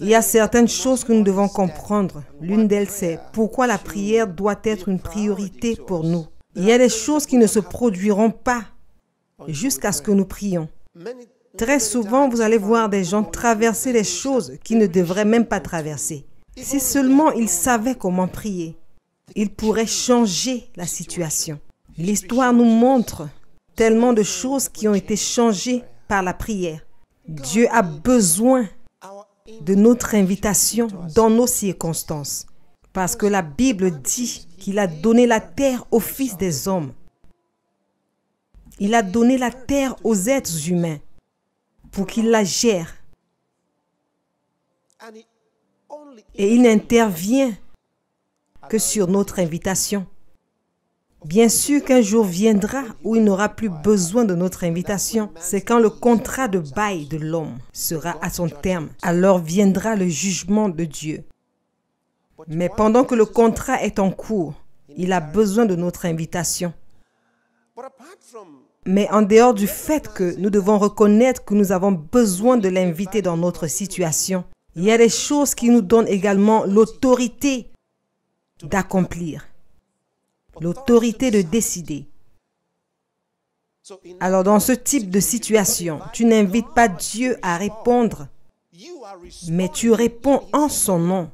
Il y a certaines choses que nous devons comprendre. L'une d'elles, c'est pourquoi la prière doit être une priorité pour nous. Il y a des choses qui ne se produiront pas jusqu'à ce que nous prions. Très souvent, vous allez voir des gens traverser des choses qu'ils ne devraient même pas traverser. Si seulement ils savaient comment prier, ils pourraient changer la situation. L'histoire nous montre tellement de choses qui ont été changées par la prière. Dieu a besoin de notre invitation dans nos circonstances. Parce que la Bible dit qu'il a donné la terre aux fils des hommes. Il a donné la terre aux êtres humains pour qu'ils la gèrent. Et il n'intervient que sur notre invitation. Bien sûr qu'un jour viendra où il n'aura plus besoin de notre invitation. C'est quand le contrat de bail de l'homme sera à son terme. Alors viendra le jugement de Dieu. Mais pendant que le contrat est en cours, il a besoin de notre invitation. Mais en dehors du fait que nous devons reconnaître que nous avons besoin de l'inviter dans notre situation, il y a des choses qui nous donnent également l'autorité d'accomplir l'autorité de décider. Alors dans ce type de situation, tu n'invites pas Dieu à répondre, mais tu réponds en son nom.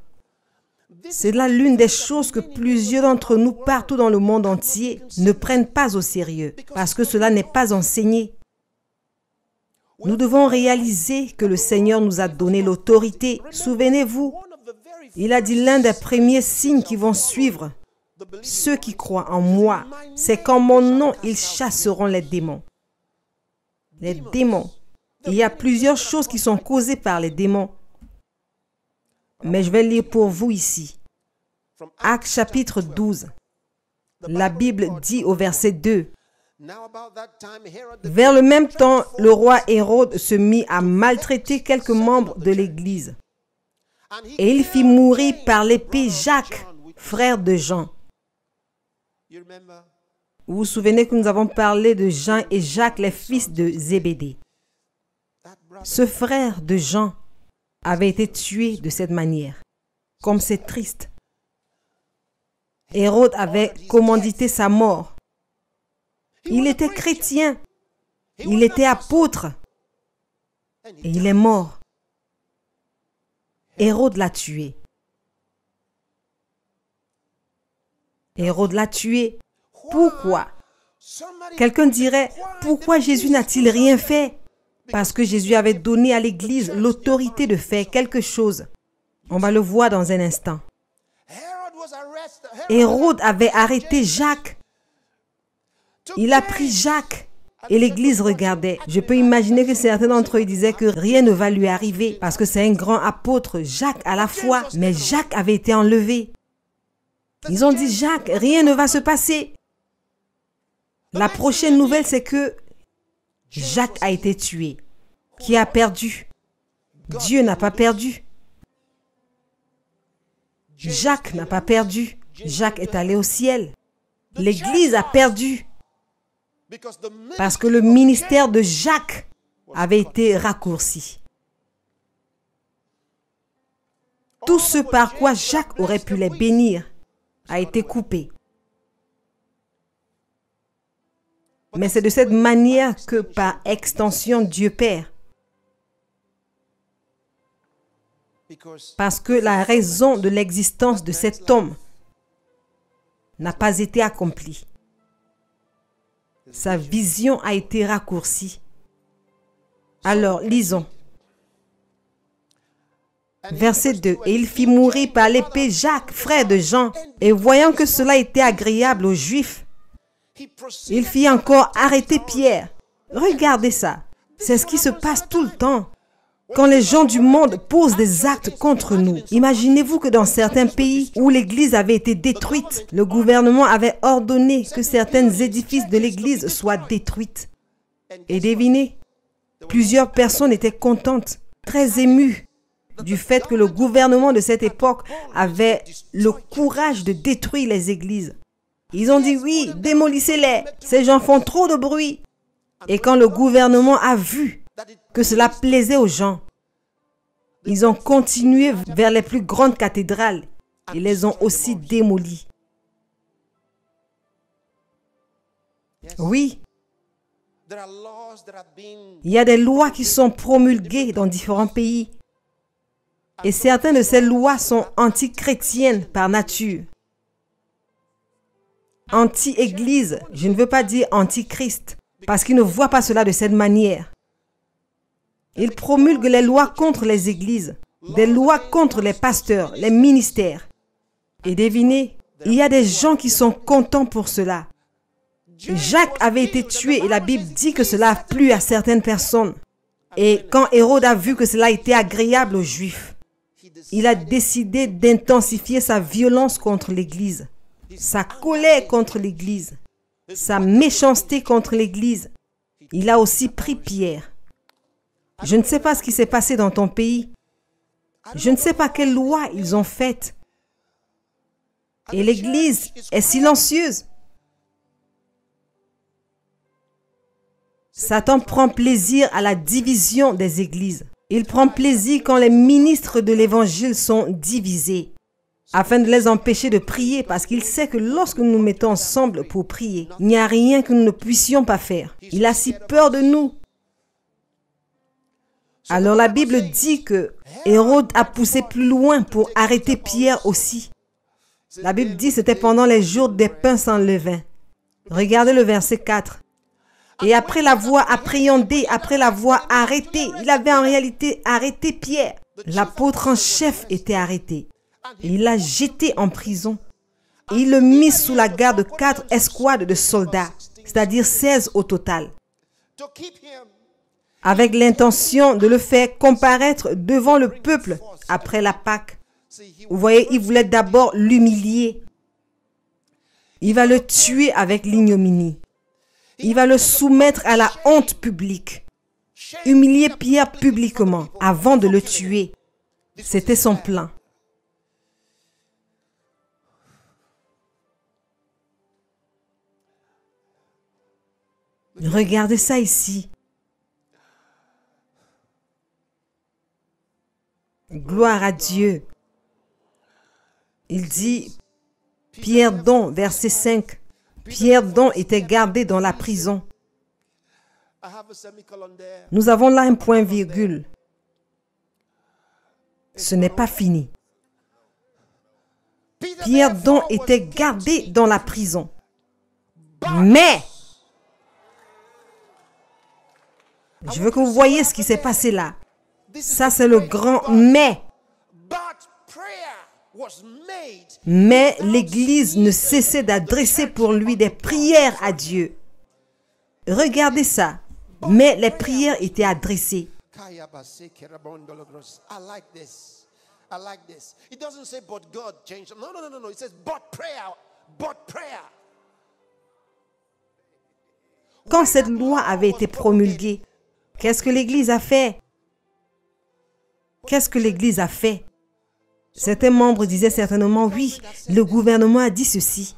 C'est là l'une des choses que plusieurs d'entre nous partout dans le monde entier ne prennent pas au sérieux, parce que cela n'est pas enseigné. Nous devons réaliser que le Seigneur nous a donné l'autorité. Souvenez-vous, il a dit l'un des premiers signes qui vont suivre, ceux qui croient en moi, c'est qu'en mon nom, ils chasseront les démons. Les démons. Il y a plusieurs choses qui sont causées par les démons. Mais je vais lire pour vous ici. Acte chapitre 12. La Bible dit au verset 2. Vers le même temps, le roi Hérode se mit à maltraiter quelques membres de l'Église. Et il fit mourir par l'épée Jacques, frère de Jean. Vous vous souvenez que nous avons parlé de Jean et Jacques, les fils de Zébédée. Ce frère de Jean avait été tué de cette manière. Comme c'est triste. Hérode avait commandité sa mort. Il était chrétien. Il était apôtre. Et il est mort. Hérode l'a tué. Hérode l'a tué. Pourquoi Quelqu'un dirait, pourquoi Jésus n'a-t-il rien fait Parce que Jésus avait donné à l'Église l'autorité de faire quelque chose. On va le voir dans un instant. Hérode avait arrêté Jacques. Il a pris Jacques et l'Église regardait. Je peux imaginer que certains d'entre eux disaient que rien ne va lui arriver parce que c'est un grand apôtre, Jacques à la fois. Mais Jacques avait été enlevé. Ils ont dit, Jacques, rien ne va se passer. La prochaine nouvelle, c'est que Jacques a été tué. Qui a perdu Dieu n'a pas perdu. Jacques n'a pas perdu. Jacques est allé au ciel. L'Église a perdu. Parce que le ministère de Jacques avait été raccourci. Tout ce par quoi Jacques aurait pu les bénir a été coupé. Mais c'est de cette manière que, par extension, Dieu perd. Parce que la raison de l'existence de cet homme n'a pas été accomplie. Sa vision a été raccourcie. Alors, lisons. Verset 2. Et il fit mourir par l'épée Jacques, frère de Jean. Et voyant que cela était agréable aux Juifs, il fit encore arrêter Pierre. Regardez ça. C'est ce qui se passe tout le temps. Quand les gens du monde posent des actes contre nous, imaginez-vous que dans certains pays où l'Église avait été détruite, le gouvernement avait ordonné que certains édifices de l'Église soient détruits. Et devinez, plusieurs personnes étaient contentes, très émues du fait que le gouvernement de cette époque avait le courage de détruire les églises. Ils ont dit oui, démolissez-les, ces gens font trop de bruit. Et quand le gouvernement a vu que cela plaisait aux gens, ils ont continué vers les plus grandes cathédrales et les ont aussi démolies. Oui, il y a des lois qui sont promulguées dans différents pays et certaines de ces lois sont anti-chrétiennes par nature. Anti-Église, je ne veux pas dire anti-Christ, parce qu'ils ne voient pas cela de cette manière. Ils promulguent les lois contre les églises, des lois contre les pasteurs, les ministères. Et devinez, il y a des gens qui sont contents pour cela. Jacques avait été tué et la Bible dit que cela a plu à certaines personnes. Et quand Hérode a vu que cela était agréable aux Juifs, il a décidé d'intensifier sa violence contre l'Église, sa colère contre l'Église, sa méchanceté contre l'Église. Il a aussi pris Pierre. Je ne sais pas ce qui s'est passé dans ton pays. Je ne sais pas quelles lois ils ont faites. Et l'Église est silencieuse. Satan prend plaisir à la division des églises. Il prend plaisir quand les ministres de l'Évangile sont divisés afin de les empêcher de prier parce qu'il sait que lorsque nous nous mettons ensemble pour prier, il n'y a rien que nous ne puissions pas faire. Il a si peur de nous. Alors la Bible dit que Hérode a poussé plus loin pour arrêter Pierre aussi. La Bible dit que c'était pendant les jours des pains sans levain. Regardez le verset 4. Et après l'avoir appréhendé, après l'avoir arrêté, il avait en réalité arrêté Pierre. L'apôtre en chef était arrêté. il l'a jeté en prison. il le mit sous la garde de quatre escouades de soldats, c'est-à-dire 16 au total, avec l'intention de le faire comparaître devant le peuple après la Pâque. Vous voyez, il voulait d'abord l'humilier. Il va le tuer avec l'ignominie. Il va le soumettre à la honte publique, humilier Pierre publiquement avant de le tuer. C'était son plan. Regardez ça ici. Gloire à Dieu. Il dit, Pierre Don, verset 5, Pierre Don était gardé dans la prison. Nous avons là un point virgule. Ce n'est pas fini. Pierre Don était gardé dans la prison. Mais, je veux que vous voyez ce qui s'est passé là. Ça, c'est le grand mais. Mais l'Église ne cessait d'adresser pour lui des prières à Dieu. Regardez ça. Mais les prières étaient adressées. Quand cette loi avait été promulguée, qu'est-ce que l'Église a fait Qu'est-ce que l'Église a fait Certains membres disaient certainement oui, le gouvernement a dit ceci.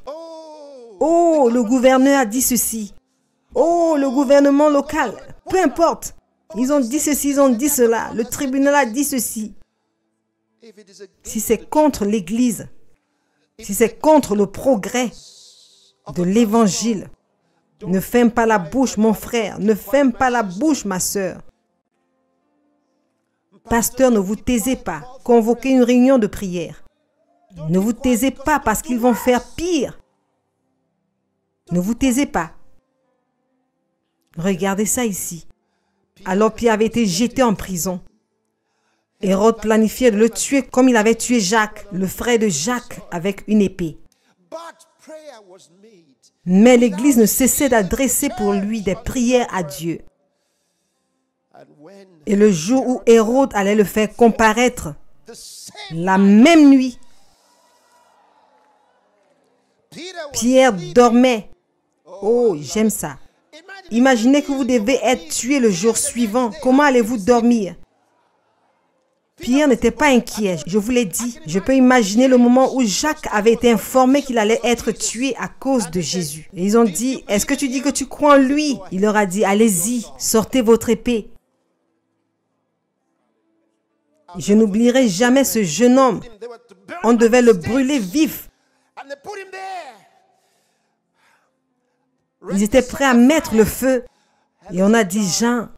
Oh, le gouverneur a dit ceci. Oh, le gouvernement local. Peu importe. Ils ont dit ceci, ils ont dit cela. Le tribunal a dit ceci. Si c'est contre l'Église, si c'est contre le progrès de l'Évangile, ne ferme pas la bouche, mon frère. Ne ferme pas la bouche, ma sœur. Pasteur, ne vous taisez pas. Convoquez une réunion de prière. Ne vous taisez pas parce qu'ils vont faire pire. Ne vous taisez pas. Regardez ça ici. Alors Pierre avait été jeté en prison. Hérode planifiait de le tuer comme il avait tué Jacques, le frère de Jacques, avec une épée. Mais l'Église ne cessait d'adresser pour lui des prières à Dieu. Et le jour où Hérode allait le faire comparaître, la même nuit, Pierre dormait. Oh, j'aime ça. Imaginez que vous devez être tué le jour suivant. Comment allez-vous dormir Pierre n'était pas inquiet, je vous l'ai dit. Je peux imaginer le moment où Jacques avait été informé qu'il allait être tué à cause de Jésus. Et ils ont dit, est-ce que tu dis que tu crois en lui Il leur a dit, allez-y, sortez votre épée. Je n'oublierai jamais ce jeune homme. On devait le brûler vif. Ils étaient prêts à mettre le feu. Et on a dit, Jean,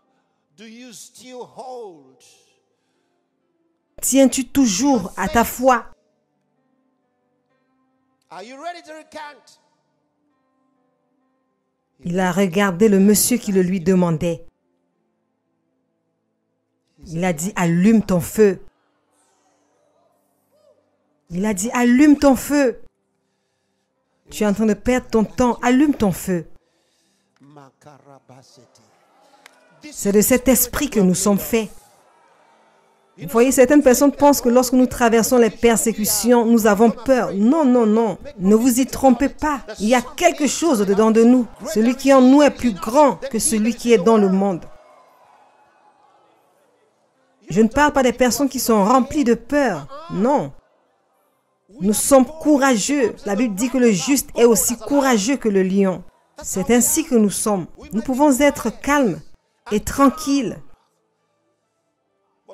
tiens-tu toujours à ta foi Il a regardé le monsieur qui le lui demandait. Il a dit, allume ton feu. Il a dit, allume ton feu. Tu es en train de perdre ton temps. Allume ton feu. C'est de cet esprit que nous sommes faits. Vous voyez, certaines personnes pensent que lorsque nous traversons les persécutions, nous avons peur. Non, non, non. Ne vous y trompez pas. Il y a quelque chose dedans de nous. Celui qui est en nous est plus grand que celui qui est dans le monde. Je ne parle pas des personnes qui sont remplies de peur. Non. Nous sommes courageux. La Bible dit que le juste est aussi courageux que le lion. C'est ainsi que nous sommes. Nous pouvons être calmes et tranquilles.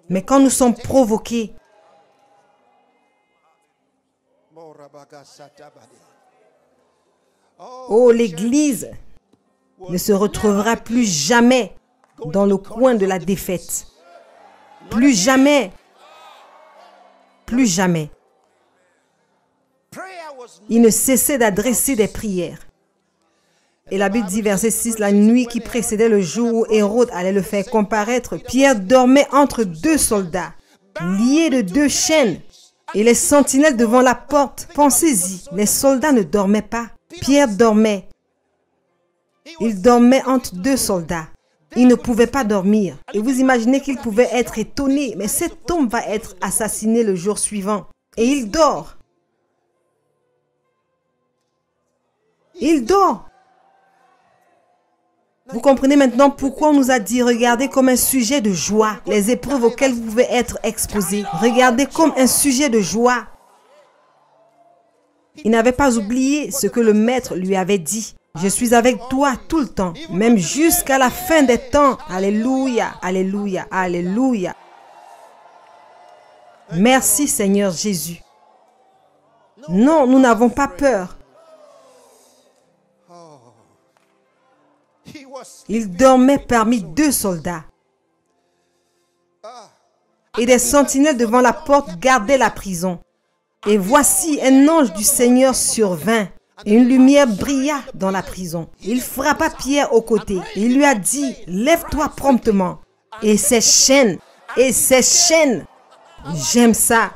Mais quand nous sommes provoqués, oh, l'Église ne se retrouvera plus jamais dans le coin de la défaite. Plus jamais. Plus jamais. Il ne cessait d'adresser des prières. Et la Bible dit, verset 6, la nuit qui précédait le jour où Hérode allait le faire comparaître, Pierre dormait entre deux soldats, liés de deux chaînes, et les sentinelles devant la porte. Pensez-y, les soldats ne dormaient pas. Pierre dormait. Il dormait entre deux soldats. Il ne pouvait pas dormir. Et vous imaginez qu'il pouvait être étonné, mais cet homme va être assassiné le jour suivant. Et il dort. Il dort. Vous comprenez maintenant pourquoi on nous a dit regardez comme un sujet de joie les épreuves auxquelles vous pouvez être exposé. Regardez comme un sujet de joie. Il n'avait pas oublié ce que le maître lui avait dit. Je suis avec toi tout le temps, même jusqu'à la fin des temps. Alléluia, alléluia, alléluia. Merci Seigneur Jésus. Non, nous n'avons pas peur. Il dormait parmi deux soldats. Et des sentinelles devant la porte gardaient la prison. Et voici un ange du Seigneur survint une lumière brilla dans la prison. Il frappa Pierre au côté. Il lui a dit, lève-toi promptement. Et ses chaînes, et ses chaînes. J'aime ça.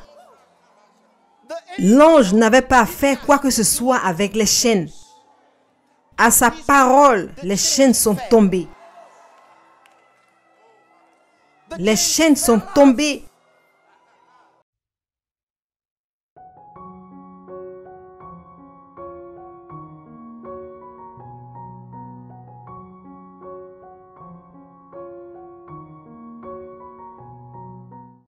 L'ange n'avait pas fait quoi que ce soit avec les chaînes. À sa parole, les chaînes sont tombées. Les chaînes sont tombées.